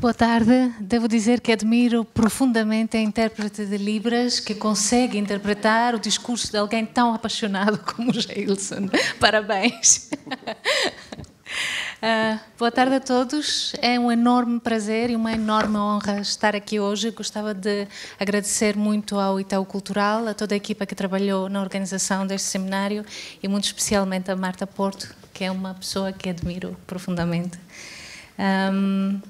Boa tarde. Devo dizer que admiro profundamente a intérprete de Libras que consegue interpretar o discurso de alguém tão apaixonado como Jailson. Parabéns. Uh, boa tarde a todos. É um enorme prazer e uma enorme honra estar aqui hoje. Gostava de agradecer muito ao Itaú Cultural, a toda a equipa que trabalhou na organização deste seminário e muito especialmente a Marta Porto, que é uma pessoa que admiro profundamente. Um,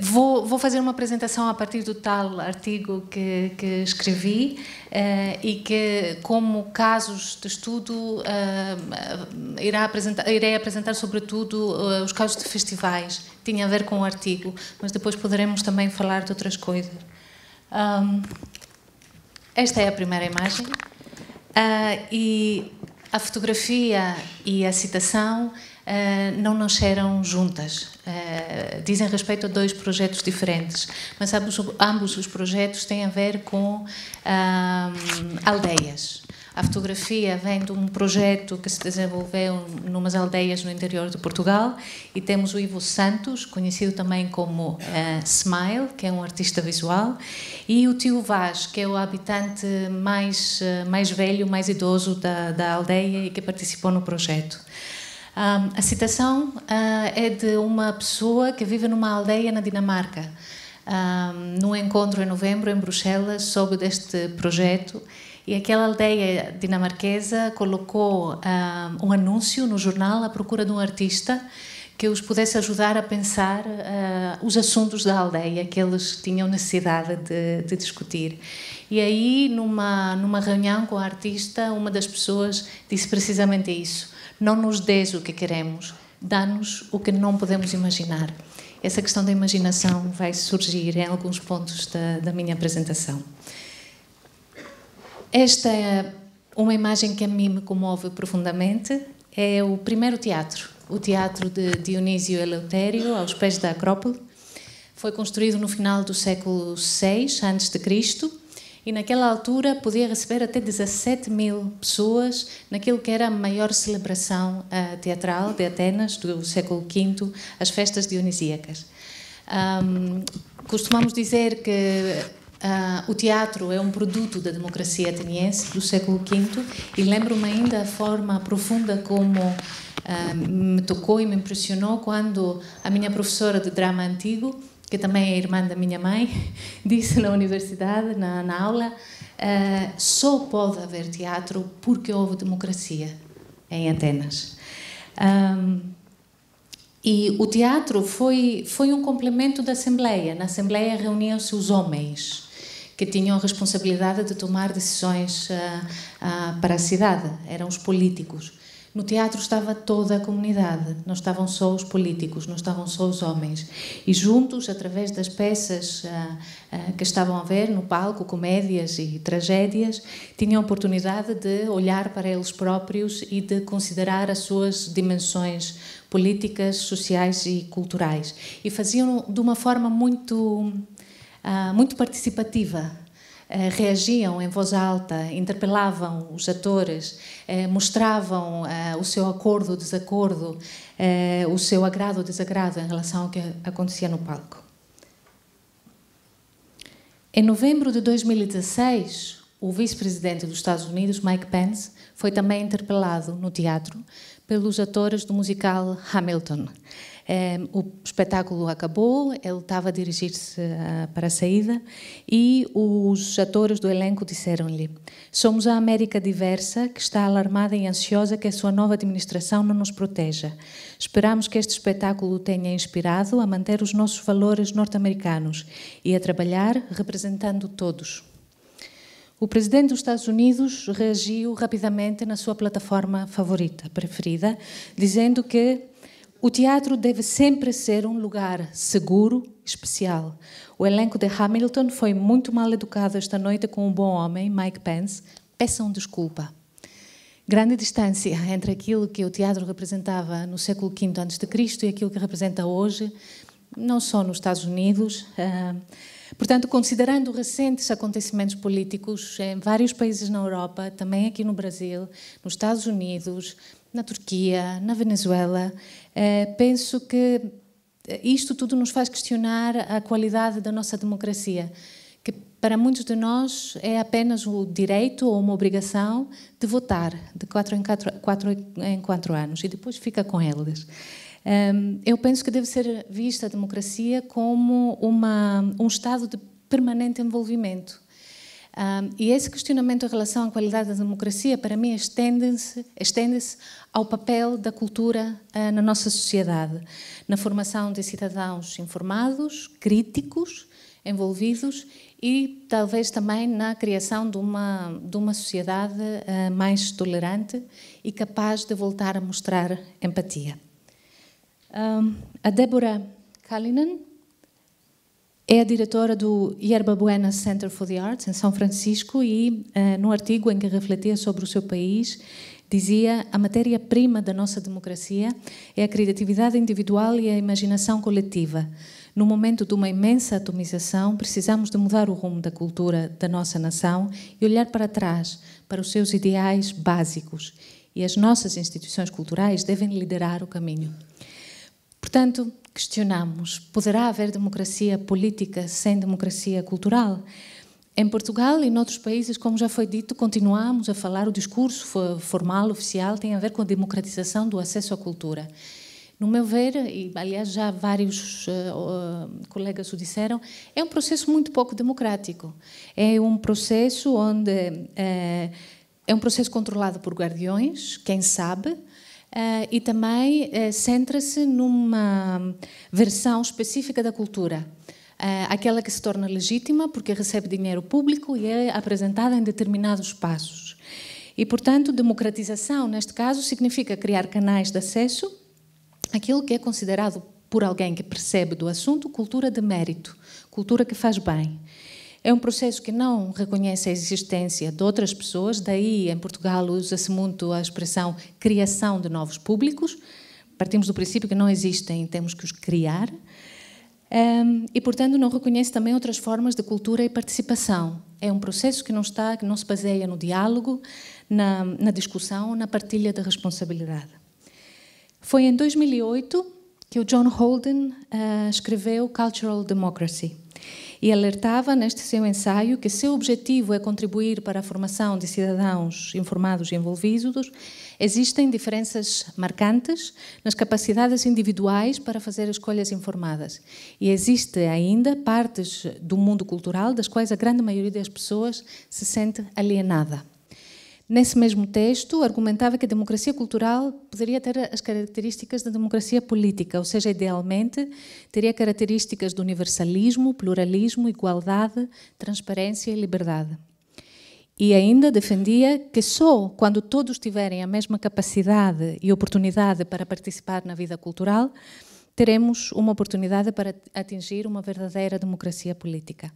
Vou, vou, fazer uma apresentação a partir do tal artigo que, que escrevi eh, e que, como casos de estudo, eh, irá apresentar, irei apresentar sobretudo eh, os casos de festivais. Tinha a ver com o artigo, mas depois poderemos também falar de outras coisas. Um, esta é a primeira imagem uh, e a fotografia e a citação ah, não nasceram juntas. Ah, dizem respeito a dois projetos diferentes, mas ambos, ambos os projetos têm a ver com ah, aldeias. A fotografia vem de um projeto que se desenvolveu numas aldeias no interior de Portugal e temos o Ivo Santos, conhecido também como uh, Smile, que é um artista visual, e o tio Vaz, que é o habitante mais, uh, mais velho, mais idoso da, da aldeia e que participou no projeto. Um, a citação uh, é de uma pessoa que vive numa aldeia na Dinamarca. Um, num encontro em novembro em Bruxelas, soube deste projeto e aquela aldeia dinamarquesa colocou um, um anúncio no jornal à procura de um artista que os pudesse ajudar a pensar uh, os assuntos da aldeia que eles tinham necessidade de, de, discutir. E aí, numa, numa reunião com a artista, uma das pessoas disse precisamente isso não nos dês o que queremos, dá-nos o que não podemos imaginar. Essa questão da imaginação vai surgir em alguns pontos da, da minha apresentação. Esta é uma imagem que a mim me comove profundamente. É o primeiro teatro, o teatro de Dionísio Eleutério, aos pés da Acrópole. Foi construído no final do século VI a.C e naquela altura podia receber até 17 mil pessoas naquilo que era a maior celebração uh, teatral de Atenas do século V, as festas dionisíacas. Um, costumamos dizer que Uh, o teatro é um produto da democracia ateniense do século V e lembro-me ainda a forma profunda como uh, me tocou e me impressionou quando a minha professora de drama antigo que também é irmã da minha mãe, disse na universidade, na, na aula, uh, só pode haver teatro porque houve democracia em Atenas. Um, e o teatro foi, foi um complemento da Assembleia. Na Assembleia reuniam-se os homens que tinham a responsabilidade de tomar decisões uh, uh, para a cidade, eram os políticos. No teatro estava toda a comunidade, não estavam só os políticos, não estavam só os homens. E juntos, através das peças ah, ah, que estavam a ver no palco, comédias e tragédias, tinham a oportunidade de olhar para eles próprios e de considerar as suas dimensões políticas, sociais e culturais. E faziam de uma forma muito, ah, muito participativa eh, reagiam em voz alta, interpelavam os atores, eh, mostravam eh, o seu acordo, ou desacordo, o seu agrado, ou desagrado em relação ao que acontecia no palco. Em novembro de 2016, o vice-presidente dos Estados Unidos, Mike Pence, foi também interpelado no teatro pelos atores do musical Hamilton. Ehm, o espetáculo acabou, ele estava a dirigir-se ah, para a saída e os atores do elenco disseram-lhe: Somos a América diversa que está alarmada e ansiosa que a sua nova administração não nos proteja. Esperamos que este espetáculo tenha inspirado a manter os nossos valores norte-americanos e a trabalhar representando todos. O presidente dos Estados Unidos reagiu rapidamente na sua plataforma favorita, preferida, dizendo que o teatro deve sempre ser um lugar seguro, especial. O elenco de Hamilton foi muito mal educado esta noite com um bom homem, Mike Pence. Peçam desculpa. Grande distância entre aquilo que o teatro representava no século V a.C. e aquilo que representa hoje, não só nos Estados Unidos. Eh, portanto, considerando recentes acontecimentos políticos em vários países na Europa, também aqui no Brasil, nos Estados Unidos, na Turquia, na Venezuela, eh, penso que eh, isto tudo nos faz questionar a qualidade da nossa democracia, que para muitos de nós é apenas o direito ou uma obrigação de votar de quatro em quatro, quatro, em quatro anos e depois fica com eles. Ehm, eu penso que deve ser vista a democracia como uma, um estado de permanente envolvimento um, e esse questionamento em relação à qualidade da democracia, para mim, estende-se estende ao papel da cultura uh, na nossa sociedade, na formação de cidadãos informados, críticos, envolvidos e talvez também na criação de uma, de uma sociedade uh, mais tolerante e capaz de voltar a mostrar empatia. Um, a Débora Kalinen? É a diretora do Yerba Buena Center for the Arts, em São Francisco, e uh, eh, no artigo em que refletia sobre o seu país, dizia: a matéria-prima da nossa democracia é a criatividade individual e a imaginação coletiva. No momento de uma imensa atomização, precisamos de mudar o rumo da cultura da nossa nação e olhar para trás, para os seus ideais básicos. E as nossas instituições culturais devem liderar o caminho. Portanto, questionamos: poderá haver democracia política sem democracia cultural? Em Portugal e noutros países, como já foi dito, continuamos a falar, o discurso formal, oficial, tem a ver com a democratização do acesso à cultura. No meu ver, e aliás já vários uh, uh, colegas o disseram, é um processo muito pouco democrático. É um processo onde. Uh, é um processo controlado por guardiões, quem sabe, Uh, e também uh, centra-se numa versão específica da cultura, uh, aquela que se torna legítima porque recebe dinheiro público e é apresentada em determinados espaços. E, portanto, democratização, neste caso, significa criar canais de acesso àquilo que é considerado por alguém que percebe do assunto cultura de mérito, cultura que faz bem. É um processo que não reconhece a existência de outras pessoas, daí em Portugal usa-se muito a expressão criação de novos públicos. Partimos do princípio que não existem, temos que os criar. Um, e, portanto, não reconhece também outras formas de cultura e participação. É um processo que não está, que não se baseia no diálogo, na, na discussão, na partilha da responsabilidade. Foi em 2008 que o John Holden uh, escreveu Cultural Democracy e alertava neste seu ensaio que seu objetivo é contribuir para a formação de cidadãos informados e envolvidos, existem diferenças marcantes nas capacidades individuais para fazer escolhas informadas. E existe ainda partes do mundo cultural das quais a grande maioria das pessoas se sente alienada. Nesse mesmo texto, argumentava que a democracia cultural poderia ter as características da democracia política, ou seja, idealmente, teria características de universalismo, pluralismo, igualdade, transparência e liberdade. E ainda defendia que só quando todos tiverem a mesma capacidade e oportunidade para participar na vida cultural, teremos uma oportunidade para atingir uma verdadeira democracia política.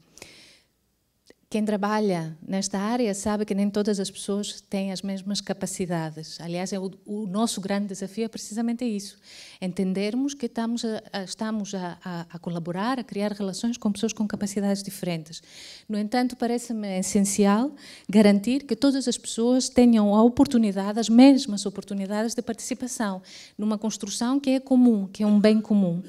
Quem trabalha nesta área sabe que nem todas as pessoas têm as mesmas capacidades. Aliás, é o, o, nosso grande desafio é precisamente isso: entendermos que estamos, a, a estamos a, a, colaborar, a criar relações com pessoas com capacidades diferentes. No entanto, parece-me essencial garantir que todas as pessoas tenham a oportunidade, as mesmas oportunidades de participação numa construção que é comum, que é um bem comum.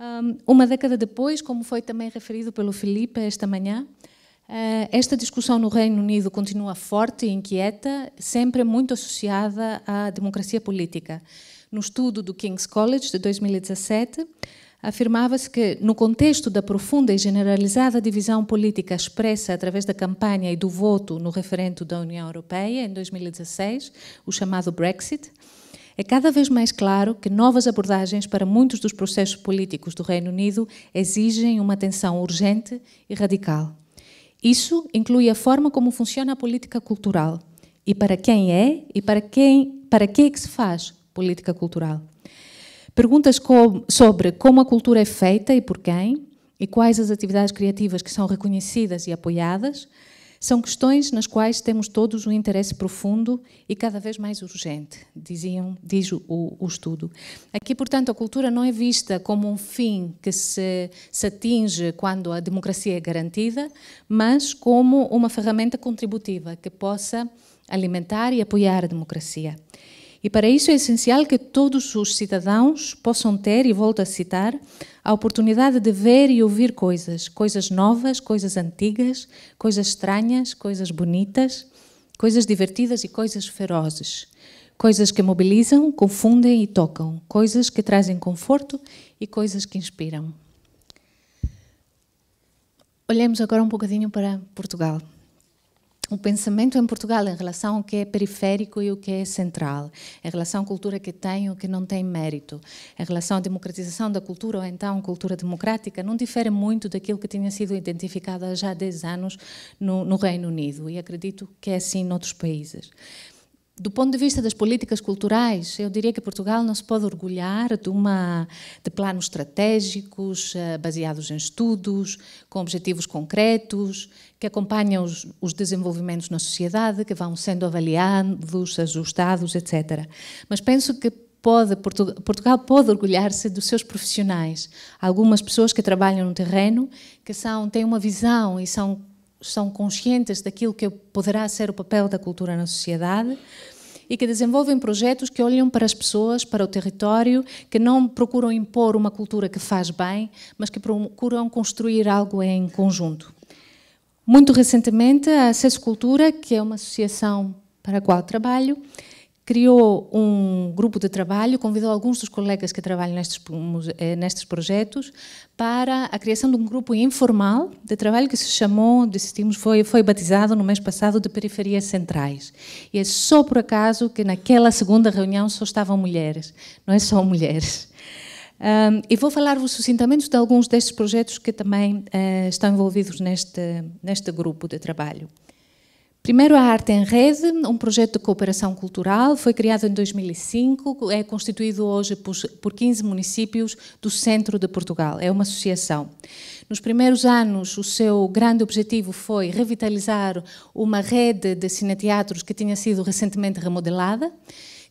Um, uma década depois, como foi também referido pelo Felipe esta manhã, eh, esta discussão no Reino Unido continua forte e inquieta, sempre muito associada à democracia política. No estudo do King's College de 2017, afirmava-se que, no contexto da profunda e generalizada divisão política expressa através da campanha e do voto no referendo da União Europeia em 2016, o chamado Brexit, é cada vez mais claro que novas abordagens para muitos dos processos políticos do Reino Unido exigem uma atenção urgente e radical. Isso inclui a forma como funciona a política cultural e para quem é e para quem para que é que se faz política cultural. Perguntas sobre como a cultura é feita e por quem, e quais as atividades criativas que são reconhecidas e apoiadas, são questões nas quais temos todos um interesse profundo e cada vez mais urgente, diziam, diz o, o estudo. Aqui, portanto, a cultura não é vista como um fim que se, se atinge quando a democracia é garantida, mas como uma ferramenta contributiva que possa alimentar e apoiar a democracia. E para isso é essencial que todos os cidadãos possam ter, e volto a citar, a oportunidade de ver e ouvir coisas, coisas novas, coisas antigas, coisas estranhas, coisas bonitas, coisas divertidas e coisas ferozes. Coisas que mobilizam, confundem e tocam, coisas que trazem conforto e coisas que inspiram. Olhemos agora um bocadinho para Portugal o pensamento em Portugal em relação ao que é periférico e o que é central, em relação à cultura que tem ou que não tem mérito, em relação à democratização da cultura ou então cultura democrática, não difere muito daquilo que tinha sido identificado já há 10 anos no, no Reino Unido e acredito que é assim noutros países do ponto de vista das políticas culturais, eu diria que Portugal não se pode orgulhar de, uma, de planos estratégicos eh, baseados em estudos, com objetivos concretos, que acompanham os, os desenvolvimentos na sociedade, que vão sendo avaliados, ajustados, etc. Mas penso que pode, Portugal pode orgulhar-se dos seus profissionais. algumas pessoas que trabalham no terreno que são, têm uma visão e são são conscientes daquilo que poderá ser o papel da cultura na sociedade e que desenvolvem projetos que olham para as pessoas, para o território, que não procuram impor uma cultura que faz bem, mas que procuram construir algo em conjunto. Muito recentemente, a Acesso Cultura, que é uma associação para a qual trabalho, criou um grupo de trabalho, convidou alguns dos colegas que trabalham nestes, eh, nestes projetos para a criação de um grupo informal de trabalho que se chamou, decidimos, foi, foi batizado no mês passado de Periferias Centrais. E é só por acaso que naquela segunda reunião só estavam mulheres, não é só mulheres. Um, e vou falar-vos sucintamente de alguns destes projetos que também uh, estão envolvidos neste, neste grupo de trabalho. Primeiro, a Arte em Rede, um projeto de cooperação cultural, foi criado em 2005, é constituído hoje por 15 municípios do centro de Portugal, é uma associação. Nos primeiros anos, o seu grande objetivo foi revitalizar uma rede de cineteatros que tinha sido recentemente remodelada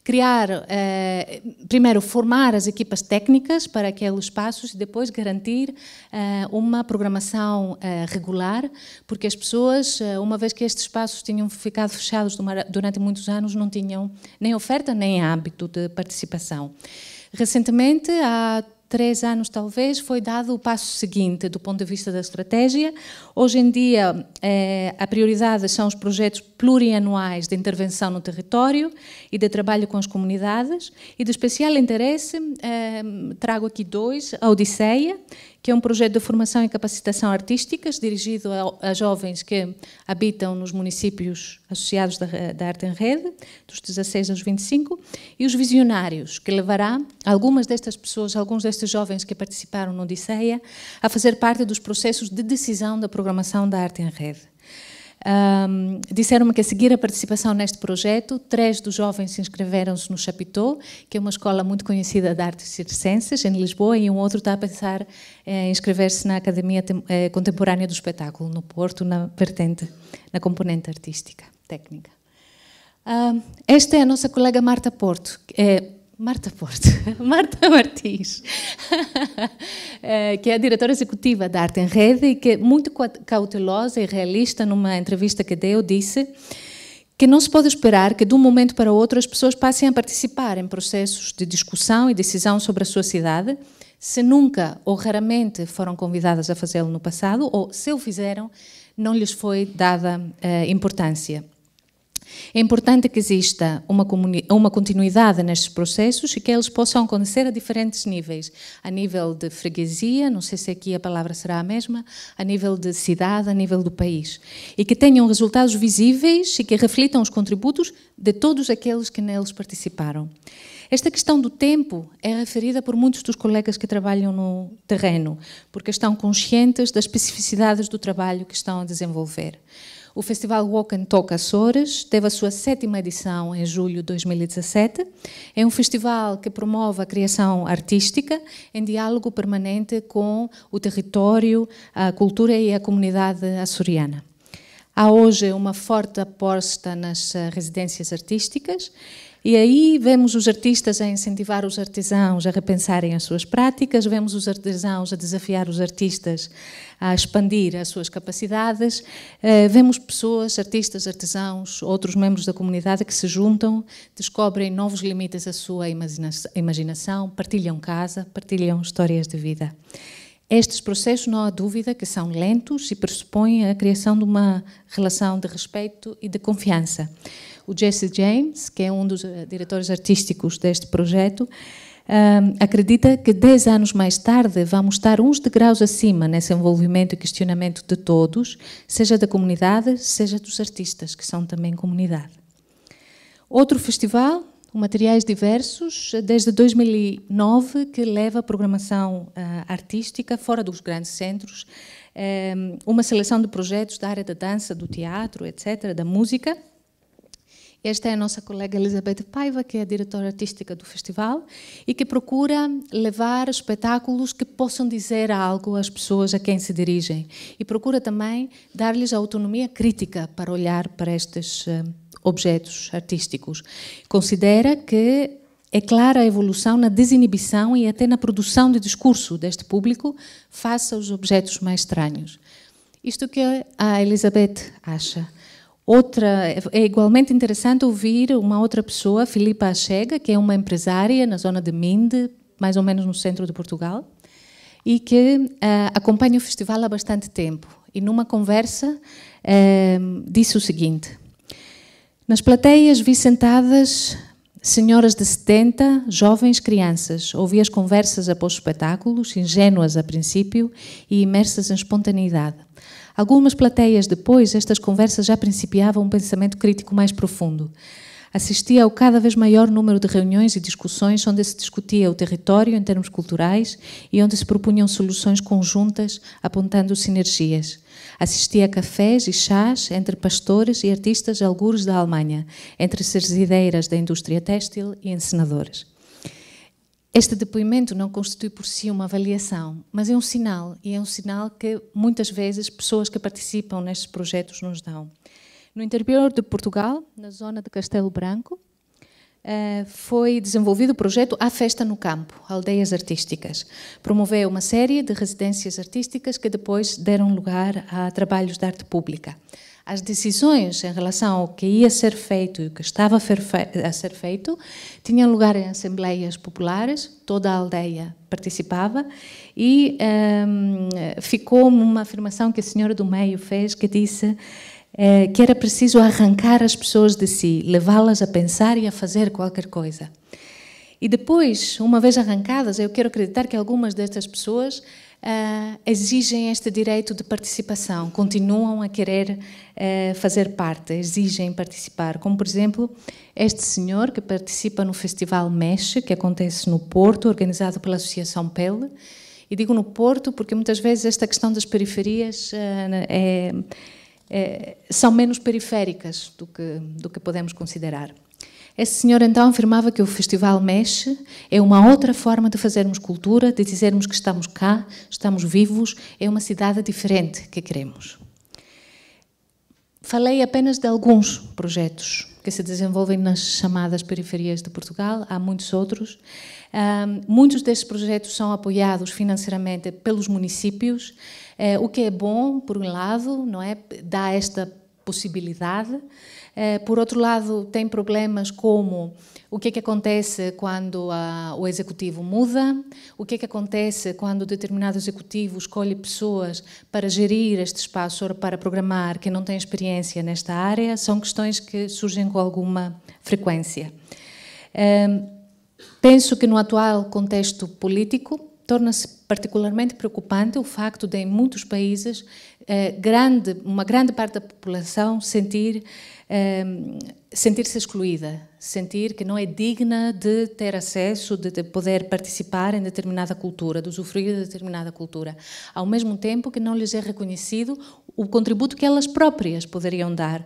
criar, eh, primeiro, formar as equipas técnicas para aqueles espaços e depois garantir eh, uma programação eh, regular, porque as pessoas, eh, uma vez que estes espaços tinham ficado fechados durante muitos anos, não tinham nem oferta nem hábito de participação. Recentemente, há três anos talvez, foi dado o passo seguinte do ponto de vista da estratégia. Hoje em dia, eh, a prioridade são os projetos plurianuais de intervenção no território e de trabalho com as comunidades. E de especial interesse, eh, trago aqui dois: a Odisseia, que é um projeto de formação e capacitação artísticas dirigido a, a jovens que habitam nos municípios associados da, da Arte em Rede, dos 16 aos 25, e os Visionários, que levará algumas destas pessoas, alguns destes destes jovens que participaram no Odisseia a fazer parte dos processos de decisão da programação da arte em rede. Um, Disseram-me que a seguir a participação neste projeto, três dos jovens se inscreveram-se no Chapitó, que é uma escola muito conhecida de artes circenses em Lisboa, e um outro está a pensar em inscrever-se na Academia eh, Contemporânea do Espetáculo, no Porto, na vertente, na componente artística, técnica. Um, esta é a nossa colega Marta Porto, que é Marta Porto, Marta Martins, eh, que é a diretora executiva da Arte em Rede e que, é muito cautelosa e realista, numa entrevista que deu, disse que não se pode esperar que, de um momento para outro, as pessoas passem a participar em processos de discussão e decisão sobre a sua cidade, se nunca ou raramente foram convidadas a fazê-lo no passado ou, se o fizeram, não lhes foi dada eh, importância. É importante que exista uma, uma, continuidade nestes processos e que eles possam acontecer a diferentes níveis. A nível de freguesia, não sei se aqui a palavra será a mesma, a nível de cidade, a nível do país. E que tenham resultados visíveis e que reflitam os contributos de todos aqueles que neles participaram. Esta questão do tempo é referida por muitos dos colegas que trabalham no terreno, porque estão conscientes das especificidades do trabalho que estão a desenvolver. O Festival Walk and Talk Açores teve a sua sétima edição em julho de 2017. É um festival que promove a criação artística em diálogo permanente com o território, a cultura e a comunidade açoriana. Há hoje uma forte aposta nas eh, residências artísticas e aí vemos os artistas a incentivar os artesãos a repensarem as suas práticas, vemos os artesãos a desafiar os artistas a expandir as suas capacidades, eh, vemos pessoas, artistas, artesãos, outros membros da comunidade que se juntam, descobrem novos limites à sua imaginação, partilham casa, partilham histórias de vida. Estes processos, não há dúvida que são lentos e pressupõem a criação de uma relação de respeito e de confiança o Jesse James, que é um dos eh, diretores artísticos deste projeto, acredita que 10 anos mais tarde vamos estar uns degraus acima nesse envolvimento e questionamento de todos, seja da comunidade, seja dos artistas, que são também comunidade. Outro festival, Materiais Diversos, desde 2009, que leva programação ah, artística fora dos grandes centros, uma seleção de projetos da área da dança, do teatro, etc., da música esta é a nossa colega Elizabeth Paiva, que é a diretora artística do festival e que procura levar espetáculos que possam dizer algo às pessoas a quem se dirigem e procura também dar-lhes a autonomia crítica para olhar para estes uh, objetos artísticos. Considera que é clara a evolução na desinibição e até na produção de discurso deste público face aos objetos mais estranhos. Isto que a Elizabeth acha. Outra, é igualmente interessante ouvir uma outra pessoa, Filipa Achega, que é uma empresária na zona de Minde, mais ou menos no centro de Portugal, e que uh, acompanha o festival há bastante tempo. E numa conversa uh, disse o seguinte: Nas plateias vi sentadas senhoras de 70, jovens crianças. Ouvi as conversas após espetáculos, ingênuas a princípio e imersas em espontaneidade. Algumas plateias depois, estas conversas já principiavam um pensamento crítico mais profundo. Assistia ao cada vez maior número de reuniões e discussões onde se discutia o território em termos culturais e onde se propunham soluções conjuntas apontando sinergias. Assistia a cafés e chás entre pastores e artistas algures da Alemanha, entre ideiras da indústria têxtil e encenadores. Este depoimento não constitui por si uma avaliação, mas é um sinal, e é um sinal que muitas vezes pessoas que participam nestes projetos nos dão. No interior de Portugal, na zona de Castelo Branco, eh, foi desenvolvido o projeto A Festa no Campo, Aldeias Artísticas. Promoveu uma série de residências artísticas que depois deram lugar a trabalhos de arte pública as decisões em relação ao que ia ser feito e o que estava a ser feito tinham lugar em assembleias populares, toda a aldeia participava e um, ehm, ficou uma afirmação que a senhora do meio fez que disse é, que era preciso arrancar as pessoas de si, levá-las a pensar e a fazer qualquer coisa. E depois, uma vez arrancadas, eu quero acreditar que algumas destas pessoas uh, exigem este direito de participação, continuam a querer uh, fazer parte, exigem participar. Como, por exemplo, este senhor que participa no Festival Mexe, que acontece no Porto, organizado pela Associação Pele. E digo no Porto porque muitas vezes esta questão das periferias uh, é, é, são menos periféricas do que, do que podemos considerar. Esse senhor então afirmava que o Festival Mexe é uma outra forma de fazermos cultura, de dizermos que estamos cá, estamos vivos, é uma cidade diferente que queremos. Falei apenas de alguns projetos que se desenvolvem nas chamadas periferias de Portugal, há muitos outros. Um, muitos destes projetos são apoiados financeiramente pelos municípios, eh, o que é bom, por um lado, não é? dá esta possibilidade. Eh, por outro lado, tem problemas como o que é que acontece quando a, ah, o executivo muda, o que é que acontece quando determinado executivo escolhe pessoas para gerir este espaço ou para programar que não têm experiência nesta área, são questões que surgem com alguma frequência. Ehm, penso que no atual contexto político, torna-se particularmente preocupante o facto de, em muitos países, eh, grande, uma grande parte da população sentir, ehm, sentir-se excluída, sentir que não é digna de ter acesso, de, poder participar em determinada cultura, de usufruir de determinada cultura, ao mesmo tempo que não lhes é reconhecido o contributo que elas próprias poderiam dar na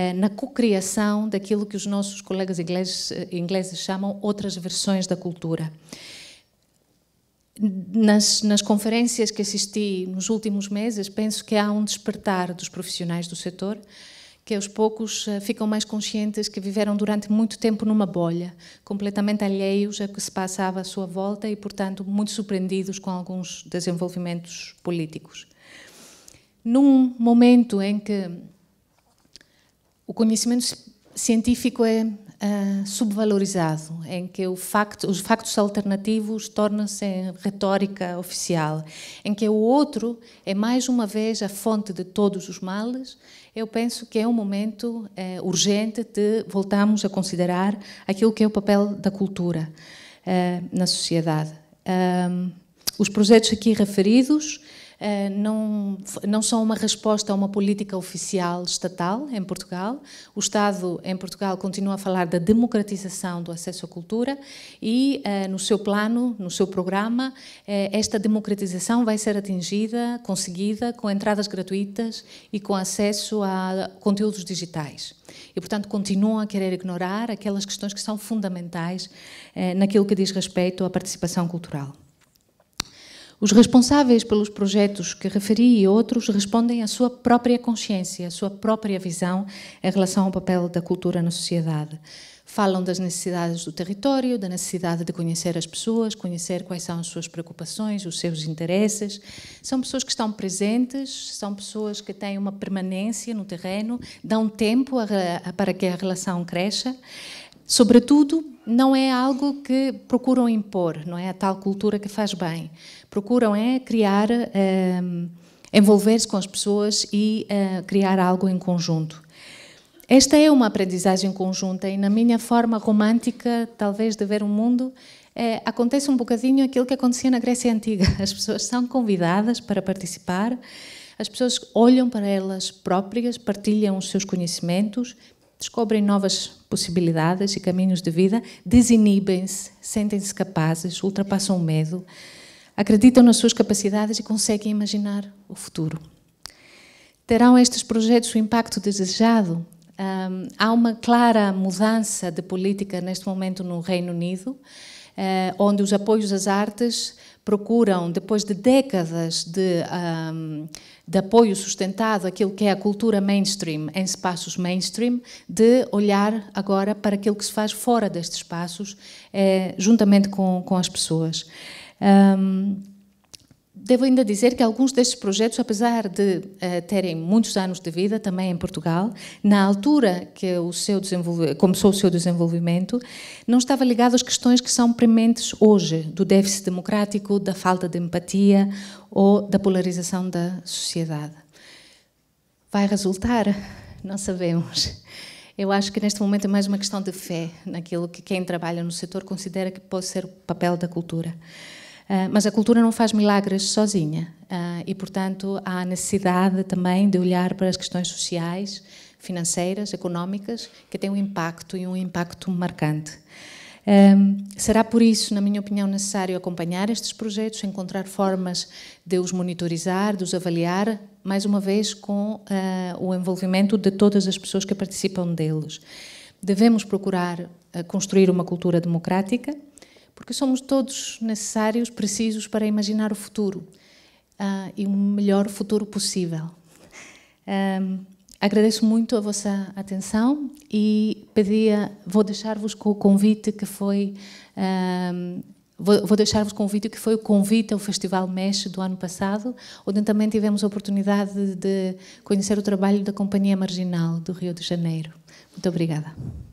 eh, na cocriação daquilo que os nossos colegas ingleses, eh, ingleses chamam outras versões da cultura nas, nas, conferências que assisti nos últimos meses, penso que há um despertar dos profissionais do setor, que aos poucos eh, ficam mais conscientes que viveram durante muito tempo numa bolha, completamente alheios a que se passava à sua volta e, portanto, muito surpreendidos com alguns desenvolvimentos políticos. Num momento em que o conhecimento científico é ah, subvalorizado, em que facto, os factos alternativos tornam-se retórica oficial, em que o outro é mais uma vez a fonte de todos os males. Eu penso que é um momento eh, urgente de voltarmos a considerar aquilo que é o papel da cultura eh, na sociedade. os projetos aqui referidos eh, não, não são uma resposta a uma política oficial estatal em Portugal. O Estado em Portugal continua a falar da democratização do acesso à cultura e eh, no seu plano, no seu programa, eh, esta democratização vai ser atingida, conseguida com entradas gratuitas e com acesso a conteúdos digitais. E, portanto, continuam a querer ignorar aquelas questões que são fundamentais naquilo que diz respeito à participação cultural. Os responsáveis pelos projetos que referi e outros respondem à sua própria consciência, à sua própria visão em relação ao papel da cultura na sociedade. Falam das necessidades do território, da necessidade de conhecer as pessoas, conhecer quais são as suas preocupações, os seus interesses. São pessoas que estão presentes, são pessoas que têm uma permanência no terreno, dão tempo a, a, para que a relação cresça. Sobretudo, não é algo que procuram impor, não é a tal cultura que faz bem procuram é criar, ehm, envolver-se com as pessoas e uh, criar algo em conjunto. Esta é uma aprendizagem conjunta e na minha forma romântica, talvez, de ver o mundo, é, acontece um bocadinho aquilo que acontecia na Grécia Antiga. As pessoas são convidadas para participar, as pessoas olham para elas próprias, partilham os seus conhecimentos, descobrem novas possibilidades e caminhos de vida, desinibem-se, sentem-se capazes, ultrapassam o medo acreditam nas suas capacidades e conseguem imaginar o futuro. Terão estes projetos o impacto desejado? Um, há uma clara mudança de política neste momento no Reino Unido, eh, onde os apoios às artes procuram, depois de décadas de, um, de apoio sustentado àquilo que é a cultura mainstream em espaços mainstream, de olhar agora para aquilo que se faz fora destes espaços, eh, juntamente com, com as pessoas. Um, devo ainda dizer que alguns destes projetos, apesar de uh, terem muitos anos de vida também em Portugal, na altura que o seu começou o seu desenvolvimento, não estava ligado às questões que são prementes hoje, do déficit democrático, da falta de empatia ou da polarização da sociedade. Vai resultar? Não sabemos. Eu acho que neste momento é mais uma questão de fé naquilo que quem trabalha no setor considera que pode ser o papel da cultura. Ah, mas a cultura não faz milagres sozinha ah, e, portanto, há a necessidade também de olhar para as questões sociais, financeiras, económicas, que têm um impacto e um impacto marcante. Ah, será por isso, na minha opinião, necessário acompanhar estes projetos, encontrar formas de os monitorizar, de os avaliar, mais uma vez com o envolvimento de todas as pessoas que participam deles. Devemos procurar construir uma cultura democrática, porque somos todos necessários, precisos para imaginar o futuro uh, e o melhor futuro possível. Um, agradeço muito a vossa atenção e pedia, vou deixar-vos com o convite que foi. Um, vou, vou deixar-vos com o vídeo que foi o convite ao Festival Mesh do ano passado, onde também tivemos a oportunidade de conhecer o trabalho da Companhia Marginal do Rio de Janeiro. Muito obrigada.